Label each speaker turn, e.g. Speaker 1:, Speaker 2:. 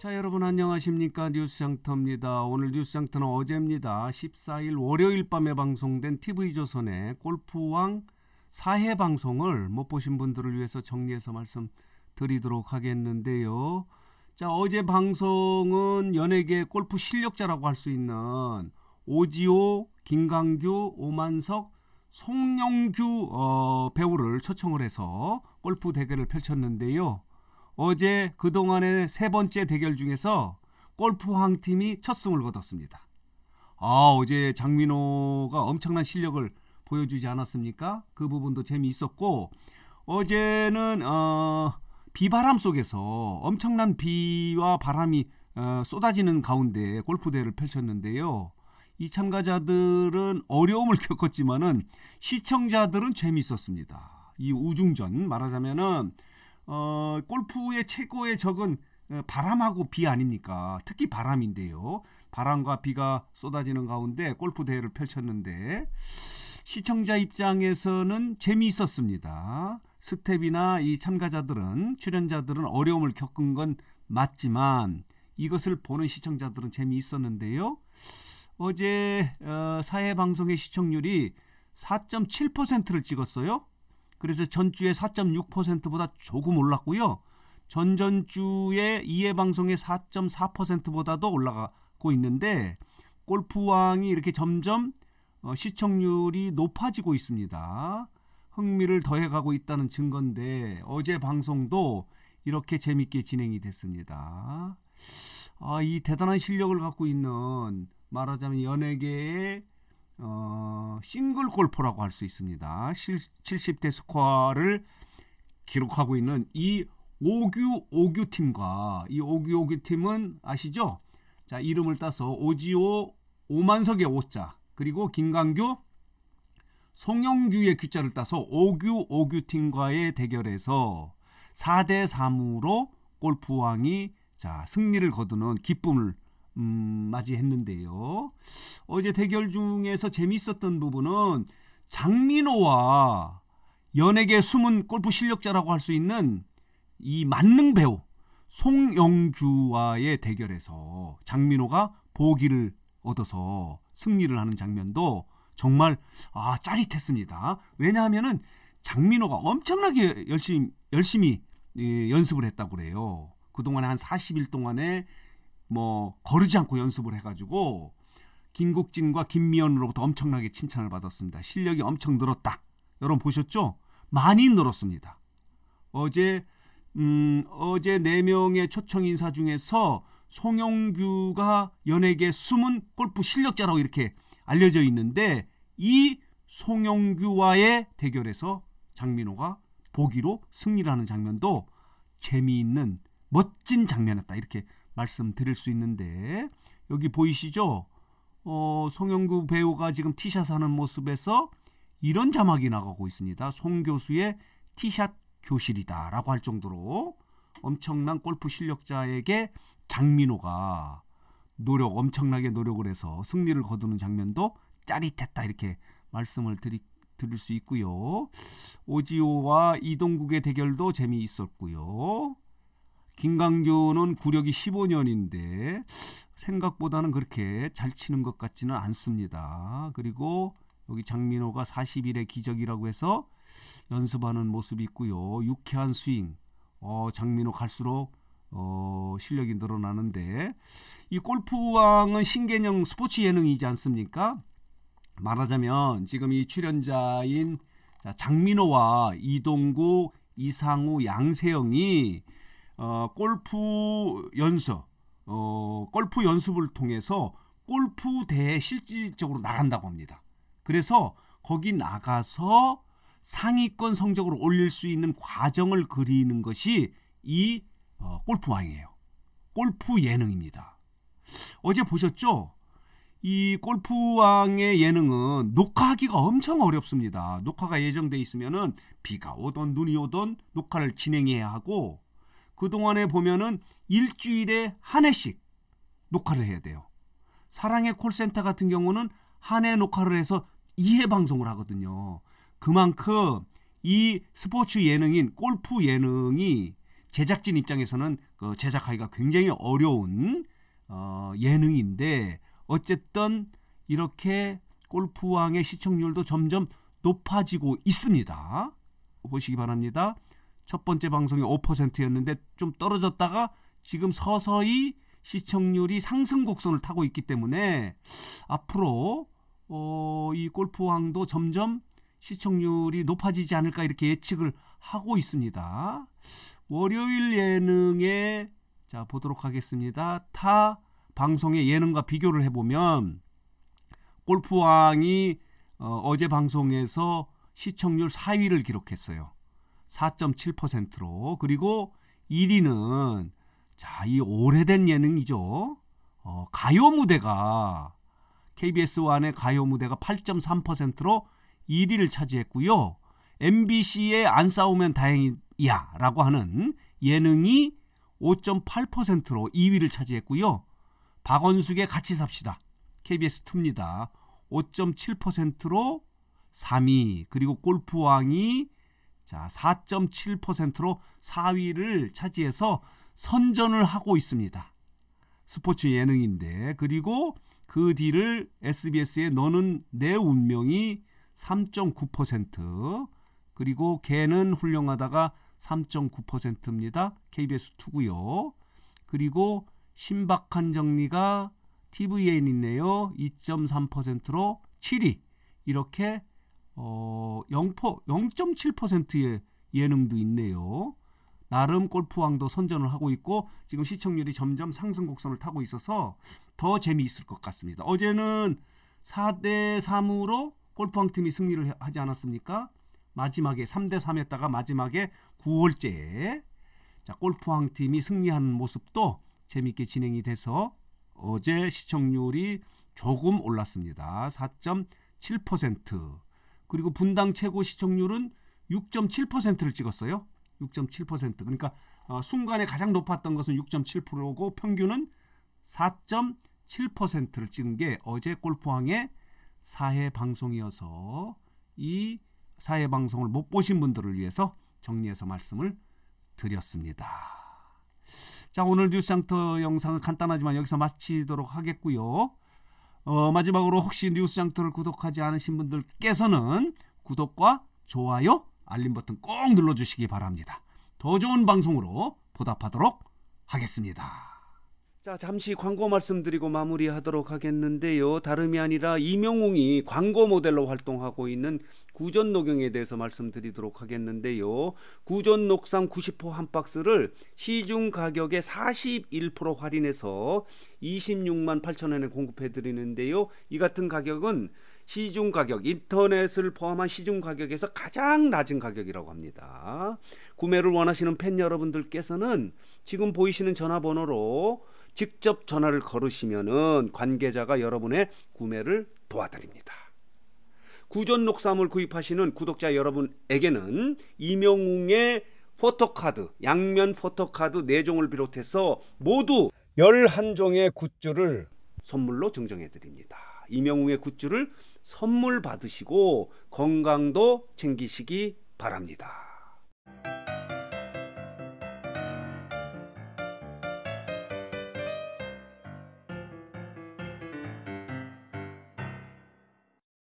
Speaker 1: 자, 여러분 안녕하십니까? 뉴스장터입니다. 오늘 뉴스장터는 어제입니다. 14일 월요일 밤에 방송된 TV조선의 골프왕 사회 방송을 못 보신 분들을 위해서 정리해서 말씀드리도록 하겠는데요. 자, 어제 방송은 연예계 골프 실력자라고 할 수 있는 오지호, 김강규, 오만석, 송영규 어, 배우를 초청을 해서 골프 대결을 펼쳤는데요. 어제 그동안의 세 번째 대결 중에서 골프왕 팀이 첫 승을 거뒀습니다. 아, 어제 장민호가 엄청난 실력을 보여주지 않았습니까? 그 부분도 재미있었고 어제는 어, 비바람 속에서 엄청난 비와 바람이 어, 쏟아지는 가운데 골프 대회를 펼쳤는데요. 이 참가자들은 어려움을 겪었지만은 시청자들은 재미있었습니다. 이 우중전 말하자면은 어, 골프의 최고의 적은 어, 바람하고 비 아닙니까? 특히 바람인데요. 바람과 비가 쏟아지는 가운데 골프 대회를 펼쳤는데 시청자 입장에서는 재미있었습니다. 스텝이나 이 참가자들은 출연자들은 어려움을 겪은 건 맞지만 이것을 보는 시청자들은 재미있었는데요. 어제 어, 사회 방송의 시청률이 4.7%를 찍었어요. 그래서 전주에 4.6%보다 조금 올랐고요. 전전주에 이해 방송의 4.4%보다도 올라가고 있는데 골프왕이 이렇게 점점 어, 시청률이 높아지고 있습니다. 흥미를 더해가고 있다는 증거인데 어제 방송도 이렇게 재밌게 진행이 됐습니다. 아, 이 대단한 실력을 갖고 있는 말하자면 연예계의 어, 싱글 골퍼라고 할 수 있습니다. 70대 스코어를 기록하고 있는 이 오규 오규 팀과 이 오규 오규 팀은 아시죠? 자 이름을 따서 오지오 오만석의 오자 그리고 김강규 송영규의 귀자를 따서 오규 오규 팀과의 대결에서 4대 3으로 골프왕이 자 승리를 거두는 기쁨을 음, 맞이했는데요. 어제 대결 중에서 재미있었던 부분은 장민호와 연예계 숨은 골프 실력자라고 할 수 있는 이 만능 배우 송영규와의 대결에서 장민호가 보기를 얻어서 승리를 하는 장면도 정말 아 짜릿했습니다. 왜냐하면은 장민호가 엄청나게 열심 히 열심히 예, 연습을 했다고 그래요. 그동안에 한 40일 동안에 뭐 거르지 않고 연습을 해가지고 김국진과 김미연으로부터 엄청나게 칭찬을 받았습니다. 실력이 엄청 늘었다. 여러분 보셨죠? 많이 늘었습니다. 어제 음, 어제 네명의 초청 인사 중에서 송영규가 연예계 숨은 골프 실력자라고 이렇게 알려져 있는데 이 송영규와의 대결에서 장민호가 보기로 승리를 하는 장면도 재미있는 멋진 장면이었다. 이렇게 말씀드릴 수 있는데 여기 보이시죠? 어, 송영구 배우가 지금 티샷 하는 모습에서 이런 자막이 나가고 있습니다. 송 교수의 티샷 교실이다 라고 할 정도로 엄청난 골프 실력자에게 장민호가 노력 엄청나게 노력을 해서 승리를 거두는 장면도 짜릿했다 이렇게 말씀을 드리, 드릴 수 있고요. 오지호와 이동국의 대결도 재미있었고요. 김강교는 구력이 15년인데 생각보다는 그렇게 잘 치는 것 같지는 않습니다. 그리고 여기 장민호가 40일의 기적이라고 해서 연습하는 모습이 있고요. 유쾌한 스윙. 어, 장민호 갈수록 어, 실력이 늘어나는데 이 골프왕은 신개념 스포츠 예능이지 않습니까? 말하자면 지금 이 출연자인 장민호와 이동구, 이상우, 양세형이 어, 골프 연습, 어, 골프 연습을 통해서 골프 대회 실질적으로 나간다고 합니다. 그래서 거기 나가서 상위권 성적을 올릴 수 있는 과정을 그리는 것이 이 어, 골프왕이에요. 골프 예능입니다. 어제 보셨죠? 이 골프왕의 예능은 녹화하기가 엄청 어렵습니다. 녹화가 예정돼 있으면 비가 오던 눈이 오던 녹화를 진행해야 하고 그동안에 보면은 일주일에 한해씩 녹화를 해야 돼요. 사랑의 콜센터 같은 경우는 한 해 녹화를 해서 2회 방송을 하거든요. 그만큼 이 스포츠 예능인 골프 예능이 제작진 입장에서는 그 제작하기가 굉장히 어려운 어, 예능인데 어쨌든 이렇게 골프왕의 시청률도 점점 높아지고 있습니다. 보시기 바랍니다. 첫 번째 방송이 5%였는데 좀 떨어졌다가 지금 서서히 시청률이 상승 곡선을 타고 있기 때문에 앞으로 어, 이 골프왕도 점점 시청률이 높아지지 않을까 이렇게 예측을 하고 있습니다. 월요일 예능에 자 보도록 하겠습니다. 타 방송의 예능과 비교를 해보면 골프왕이 어, 어제 방송에서 시청률 4위를 기록했어요. 4.7%로 그리고 1위는 자, 이 오래된 예능이죠. 어, 가요 무대가 KBS 1의 가요 무대가 8.3%로 1위를 차지했고요. MBC의 안 싸우면 다행이야라고 하는 예능이 5.8%로 2위를 차지했고요. 박원숙의 같이 삽시다. KBS2입니다. 5.7%로 3위. 그리고 골프왕이 자, 4.7%로 4위를 차지해서 선전을 하고 있습니다. 스포츠 예능인데 그리고 그 뒤를 SBS의 너는 내 운명이 3.9% 그리고 개는 훌륭하다가 3.9%입니다. KBS 2고요 그리고 신박한 정리가 TVN이네요. 2.3%로 7위. 이렇게 어, 0%, 7의 예능도 있네요. 나름 골프왕도 선전을 하고 있고 지금 시청률이 점점 상승 곡선을 타고 있어서 더 재미있을 것 같습니다. 어제는 4대 3으로 골프왕 팀이 승리를 하지 않았습니까? 마지막에 3대 3했다가 마지막에 9월째 자, 골프왕 팀이 승리하는 모습도 재미있게 진행이 돼서 어제 시청률이 조금 올랐습니다. 4.7%. 그리고 분당 최고 시청률은 6.7%를 찍었어요. 6.7% 그러니까 어, 순간에 가장 높았던 것은 6.7%고 평균은 4.7%를 찍은 게 어제 골프왕의 사회 방송이어서 이 사회 방송을 못 보신 분들을 위해서 정리해서 말씀을 드렸습니다. 자 오늘 뉴스장터 영상은 간단하지만 여기서 마치도록 하겠고요. 어, 마지막으로 혹시 뉴스장터를 구독하지 않으신 분들께서는 구독과 좋아요, 알림 버튼 꼭 눌러주시기 바랍니다. 더 좋은 방송으로 보답하도록 하겠습니다. 자, 잠시 광고 말씀드리고 마무리하도록 하겠는데요. 다름이 아니라 이명웅이 광고 모델로 활동하고 있는 구전 녹용에 대해서 말씀드리도록 하겠는데요. 구전 녹상 90호 한 박스를 시중 가격의 41% 할인해서 26만 8천 원에 공급해 드리는데요. 이 같은 가격은 시중 가격, 인터넷을 포함한 시중 가격에서 가장 낮은 가격이라고 합니다. 구매를 원하시는 팬 여러분들께서는 지금 보이시는 전화번호로 직접 전화를 걸으시면은 관계자가 여러분의 구매를 도와드립니다. 구전 녹사물 구입하시는 구독자 여러분에게는 이명웅의 포토카드, 양면 포토카드 4종을 비롯해서 모두 11종의 굿즈를 선물로 증정해 드립니다. 이명웅의 굿즈를 선물 받으시고 건강도 챙기시기 바랍니다.